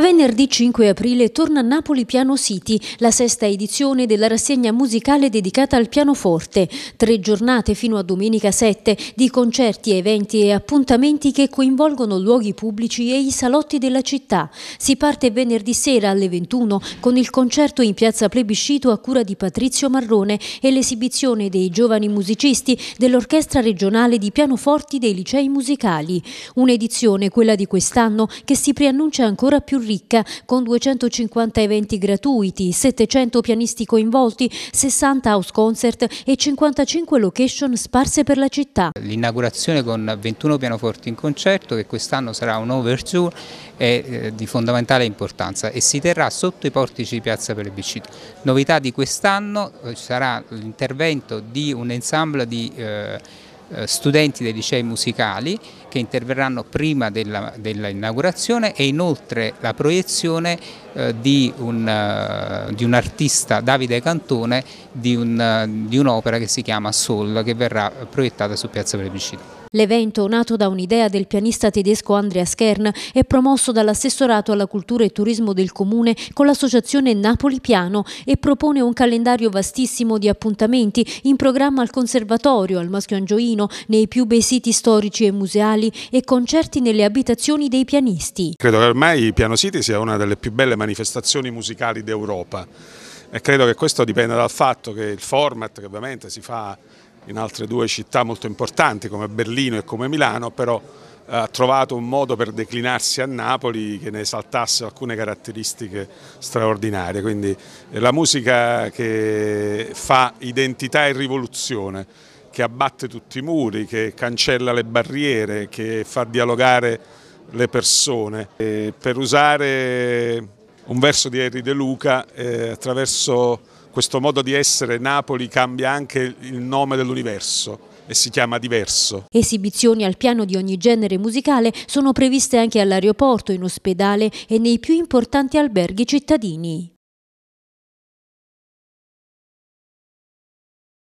venerdì 5 aprile torna a Napoli Piano City, la sesta edizione della rassegna musicale dedicata al pianoforte. Tre giornate fino a domenica 7 di concerti, eventi e appuntamenti che coinvolgono luoghi pubblici e i salotti della città. Si parte venerdì sera alle 21 con il concerto in piazza Plebiscito a cura di Patrizio Marrone e l'esibizione dei giovani musicisti dell'Orchestra regionale di pianoforti dei licei musicali. Un'edizione, quella di quest'anno, che si preannuncia ancora più ricca con 250 eventi gratuiti, 700 pianisti coinvolti, 60 house concert e 55 location sparse per la città. L'inaugurazione con 21 pianoforti in concerto che quest'anno sarà un overture è eh, di fondamentale importanza e si terrà sotto i portici di Piazza Plebiscito. Novità di quest'anno eh, sarà l'intervento di un ensemble di eh, eh, studenti dei licei musicali che interverranno prima dell'inaugurazione e inoltre la proiezione eh, di un, eh, di un artista, Davide Cantone, di un'opera un che si chiama Soul che verrà proiettata su Piazza Plebiscito. L'evento, nato da un'idea del pianista tedesco Andrea Schern, è promosso dall'assessorato alla cultura e turismo del comune con l'associazione Napoli Piano e propone un calendario vastissimo di appuntamenti in programma al conservatorio, al Maschio Angioino, nei più bei siti storici e museali e concerti nelle abitazioni dei pianisti. Credo che ormai Piano City sia una delle più belle manifestazioni musicali d'Europa e credo che questo dipenda dal fatto che il format che ovviamente si fa in altre due città molto importanti come Berlino e come Milano, però eh, ha trovato un modo per declinarsi a Napoli che ne esaltasse alcune caratteristiche straordinarie. Quindi eh, la musica che fa identità e rivoluzione, che abbatte tutti i muri, che cancella le barriere, che fa dialogare le persone. E per usare un verso di Henry De Luca, eh, attraverso questo modo di essere Napoli cambia anche il nome dell'universo e si chiama Diverso. Esibizioni al piano di ogni genere musicale sono previste anche all'aeroporto, in ospedale e nei più importanti alberghi cittadini.